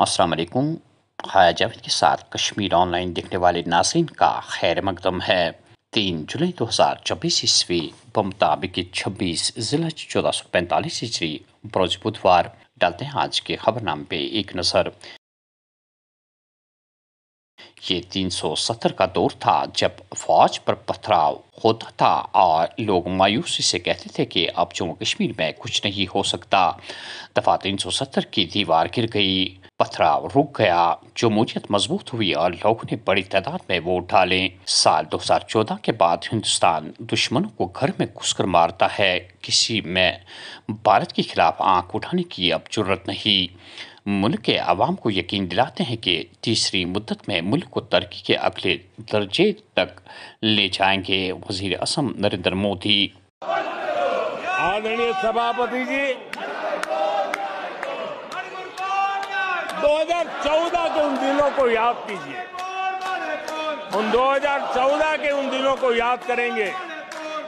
असलकुम हाया जावेद के साथ कश्मीर ऑनलाइन देखने वाले नासरन का खैर मकदम है तीन जुलाई दो हज़ार छब्बीस ईस्वी बमताबिक छब्बीस जिला चौदह सौ पैंतालीस ईस्वी बरोज बुधवार डालते हैं आज के खबरनाम पे एक नज़र ये 370 का दौर था जब फौज पर पथराव होता था और लोग मायूसी से कहते थे कि अब जम्मू कश्मीर में कुछ नहीं हो सकता दफ़ा 370 की दीवार गिर गई पथरा रुक गया जो मूजियत मजबूत हुई और लोगों ने बड़ी तादाद में वोट डाले साल 2014 के बाद हिंदुस्तान दुश्मनों को घर में घुसकर मारता है किसी में भारत के खिलाफ आंख उठाने की अब जरूरत नहीं मुल्क के आवाम को यकीन दिलाते हैं कि तीसरी मुद्दत में मुल्क को तरक्की के अगले दर्जे तक ले जाएंगे वजीर असम नरेंद्र मोदी आदरणीय सभापति जी 2014 के उन दिनों को याद कीजिए उन 2014 के उन दिनों को याद करेंगे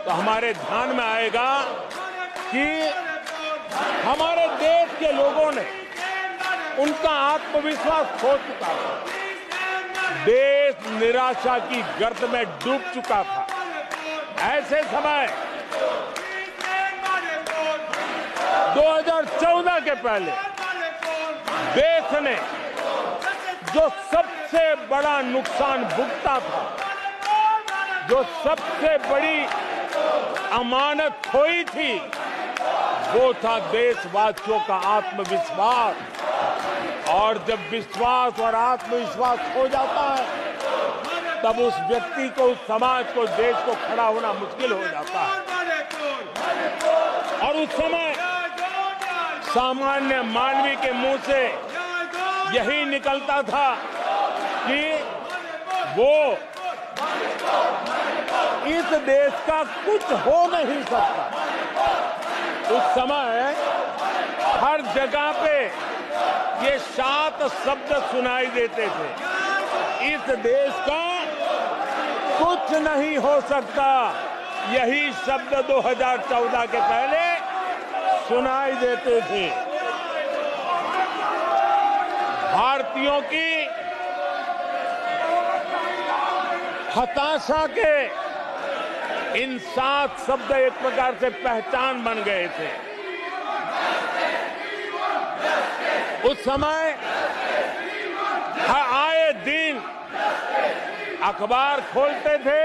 तो हमारे ध्यान में आएगा कि हमारे देश के लोगों ने उनका आत्मविश्वास खो चुका था देश निराशा की गर्द में डूब चुका था ऐसे समय 2014 के पहले देश ने जो सबसे बड़ा नुकसान भुगता था जो सबसे बड़ी अमानत खोई थी वो था देशवासियों का आत्मविश्वास और जब विश्वास और आत्मविश्वास खो जाता है तब उस व्यक्ति को उस समाज को देश को खड़ा होना मुश्किल हो जाता है और उस समय सामान्य मानवी के मुंह से यही निकलता था कि वो इस देश का कुछ हो नहीं सकता उस समय हर जगह पे ये सात शब्द सुनाई देते थे इस देश का कुछ नहीं हो सकता यही शब्द 2014 के पहले सुनाई देते थे भारतीयों की हताशा के इन सात शब्द एक प्रकार से पहचान बन गए थे उस समय आए दिन अखबार खोलते थे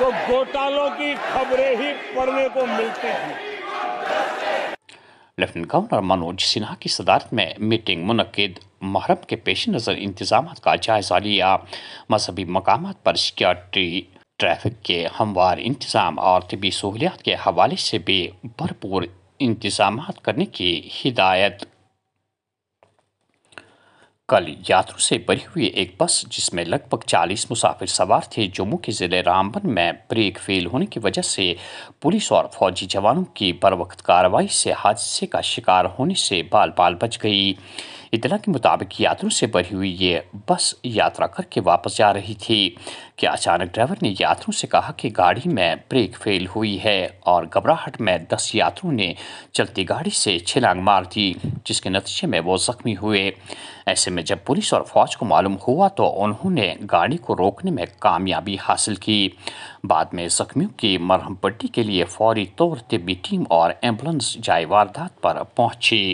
तो घोटालों की खबरें ही पढ़ने को मिलती थी लेफ्टिनेंट गवर्नर मनोज सिन्हा की सदारत में मीटिंग मुनद महरम के पेश नज़र इंतजाम का जायजा लिया मजहबी मकाम पर सिक्योरिटी ट्रैफिक के हमवार इंतज़ाम और तबी सहूलियात के हवाले से भी भरपूर इंतजाम करने की हिदायत कल यात्रियों से भरी हुई एक बस जिसमें लगभग 40 मुसाफिर सवार थे जम्मू के ज़िले रामबन में ब्रेक फेल होने की वजह से पुलिस और फौजी जवानों की बर वक्त कार्रवाई से हादसे का शिकार होने से बाल बाल बच गई इतना के मुताबिक यात्रियों से भरी हुई ये बस यात्रा करके वापस जा रही थी कि अचानक ड्राइवर ने यात्रियों से कहा कि गाड़ी में ब्रेक फेल हुई है और घबराहट में दस यात्रियों ने चलती गाड़ी से छलांग मार दी जिसके नतीजे में वो जख्मी हुए ऐसे में जब पुलिस और फौज को मालूम हुआ तो उन्होंने गाड़ी को रोकने में कामयाबी हासिल की बाद में जख्मियों की मरहम पट्टी के लिए फौरी तौर तिबी टीम और एम्बुलेंस जाए वारदात पर पहुंची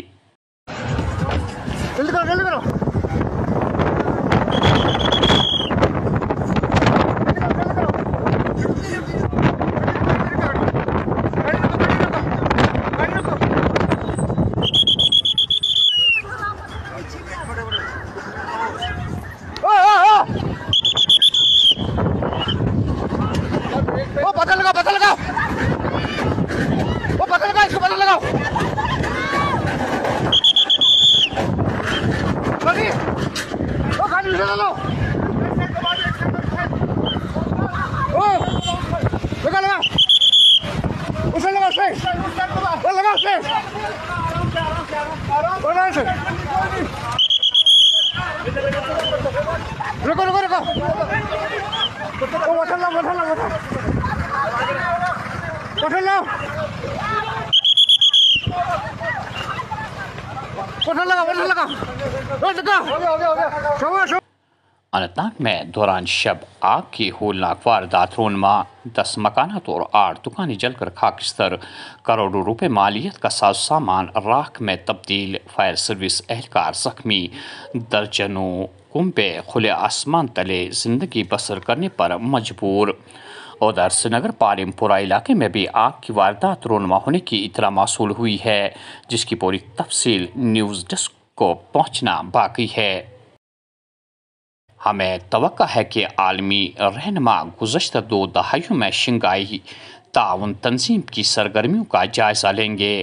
अनंतनाग में दौरान शब आग की होलनाक वारदात रोनमा दस मकानात और आठ दुकानें जलकर खाकिस्तर करोड़ों रुपए मालियत का साज सामान राख में तब्दील फायर सर्विस एहलकार जख्मी दर्जनों कुंभे खुले आसमान तले जिंदगी बसर करने पर मजबूर उधर नगर पालिमपुरा इलाके में भी आग की वारदात रोनमा होने की इतला मौसू हुई है जिसकी पूरी तफसील न्यूज़ डेस्क को पहुंचना बाकी है हमें तो है कि आलमी रहनमा गुजशत दो दहाइयों में शिंगाई ताउन तंजीम की सरगर्मियों का जायज़ा लेंगे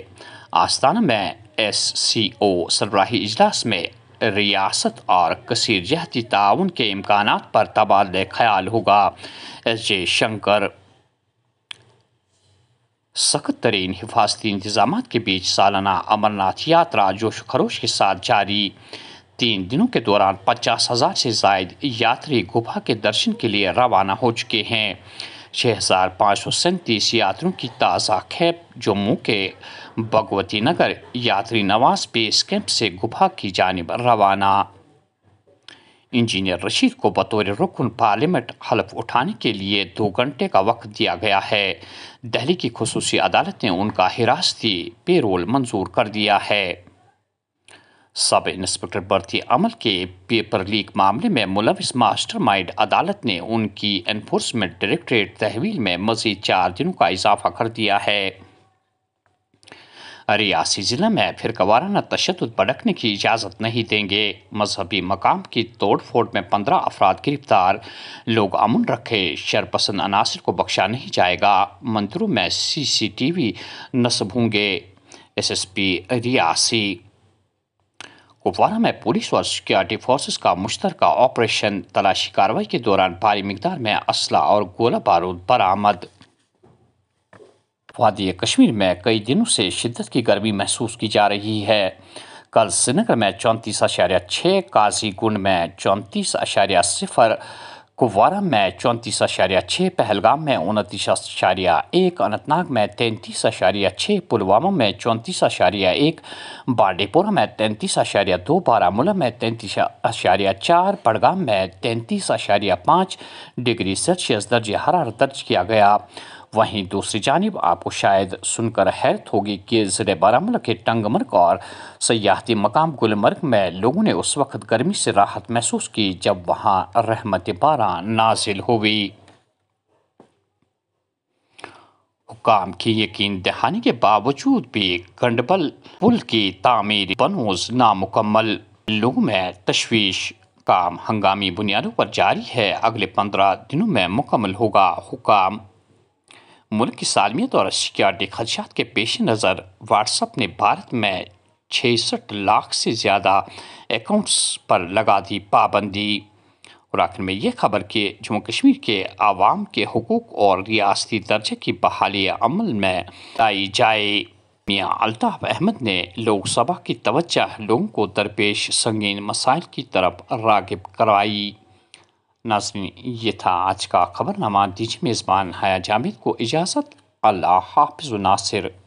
आस्ताना में एस सी ओ सरबराही इजलास में रियासत और कसर जहती ताउन के इम्कान पर तबादला ख्याल होगा एस जे शंकर सख्त तरीन हिफाजती इंतजाम के बीच सालाना अमरनाथ यात्रा जोश खरोश के साथ जारी तीन दिनों के दौरान पचास हज़ार से जायद यात्री गुफा के दर्शन के लिए रवाना हो चुके हैं छः यात्रियों की ताज़ा खेप जम्मू के भगवती नगर यात्री नवास बेस कैंप से गुफा की जानब रवाना इंजीनियर रशीद को बतौर रुकन पार्लियामेंट हलफ उठाने के लिए दो घंटे का वक्त दिया गया है दिल्ली की खसूसी अदालत ने उनका हिरासती पेरोल मंजूर कर दिया है सब इंस्पेक्टर भर्ती अमल के पेपर लीक मामले में मुलविस मास्टरमाइंड अदालत ने उनकी एनफोर्समेंट डायरेक्टरेट तहवील में मजीद चार दिनों का इजाफा कर दिया है रियासी जिले में फिर कवाराना तशद भड़कने की इजाज़त नहीं देंगे मजहबी मकाम की तोड़ फोड़ में पंद्रह अफराद गिरफ्तार लोग अमन रखे शरपसंद अनासर को बख्शा नहीं जाएगा मंदिरों में सी सी टी वी नस्ब होंगे S S P Reasi Kupwara में पुलिस और सिक्योरिटी फोर्सेस का मुश्तर ऑपरेशन तलाशी कार्रवाई के दौरान भारी मकदार में असला और गोला बारूद बरामद वादी कश्मीर में कई दिनों से शिद्दत की गर्मी महसूस की जा रही है कल श्रीनगर में चौंतीस अशारिया छः काजीगुंड में चौंतीस अशारिया सिफर कुपवारा में चौंतीस अशारिया छः पहलगाम में उनतीस अशारिया एक अनंतनाग में तैंतीस अशारिया छः पुलवामा में चौंतीस अशारिया एक बांडीपोरा में तैंतीस अशारिया दो बारामूला में तैंतीस अशारिया चार बड़गाम में तैंतीस अशारिया पाँच डिग्री सेल्सियस दर्ज हरार दर्ज किया गया वहीं दूसरी जानब आपको शायद सुनकर हैरत होगी कि ज़िले बारामूला के टंगमर्ग और सयाहती मकाम गुलमर्ग में लोगों ने उस वक्त गर्मी से राहत महसूस की जब वहाँ रहमत पारा नाजिल हुई हुकाम की यकीन दहानी के बावजूद भी गंडबल पुल की तामीर बनोज नामुकम्मल लोगों में तश्वीश काम हंगामी बुनियादों पर जारी है अगले पंद्रह दिनों में मुकम्मल होगा हुकाम मुल्क की सालमियत और सिक्योरिटी खदशात के पेश नज़र व्हाट्सएप ने भारत में छसठ लाख से ज़्यादा अकाउंट्स पर लगा दी पाबंदी और आखिर में यह खबर कि जम्मू कश्मीर के आवाम के हकूक़ और रियासती दर्जे की बहाली अमल में लाई जाए मियाँ अलताफ़ अहमद ने लोकसभा की तवज्जा लोगों को दरपेश संगीन मसाइल की तरफ रागब करवाई नाजरीन ये था आज का खबरनामा दीजिए मेज़बान हया जामिद को इजाज़त अल्लाह हाफिज़ नासिर